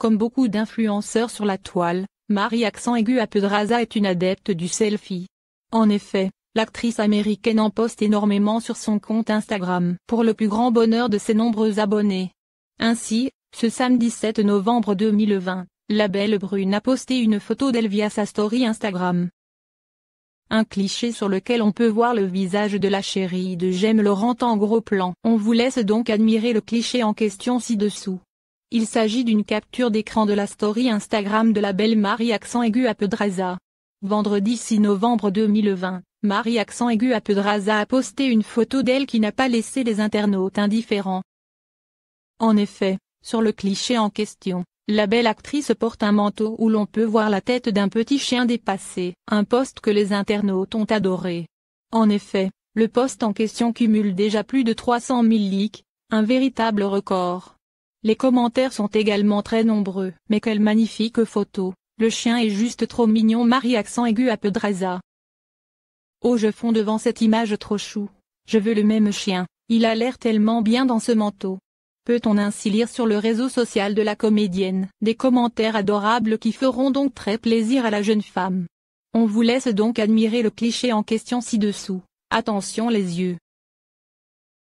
Comme beaucoup d'influenceurs sur la toile, Marie Accent Aigu Apedraza est une adepte du selfie. En effet, l'actrice américaine en poste énormément sur son compte Instagram pour le plus grand bonheur de ses nombreux abonnés. Ainsi, ce samedi 7 novembre 2020, la belle brune a posté une photo d'elle via sa story Instagram. Un cliché sur lequel on peut voir le visage de la chérie de J'aime Laurent en gros plan. On vous laisse donc admirer le cliché en question ci-dessous. Il s'agit d'une capture d'écran de la story Instagram de la belle Marie Accent Aigu à Pedraza. Vendredi 6 novembre 2020, Marie Accent Aigu à Pedraza a posté une photo d'elle qui n'a pas laissé les internautes indifférents. En effet, sur le cliché en question, la belle actrice porte un manteau où l'on peut voir la tête d'un petit chien dépassé, un poste que les internautes ont adoré. En effet, le poste en question cumule déjà plus de 300 000 likes, un véritable record. Les commentaires sont également très nombreux. Mais quelle magnifique photo, le chien est juste trop mignon Marie accent aigu à Pedraza. Oh je fonds devant cette image trop chou. Je veux le même chien, il a l'air tellement bien dans ce manteau. Peut-on ainsi lire sur le réseau social de la comédienne Des commentaires adorables qui feront donc très plaisir à la jeune femme. On vous laisse donc admirer le cliché en question ci-dessous. Attention les yeux.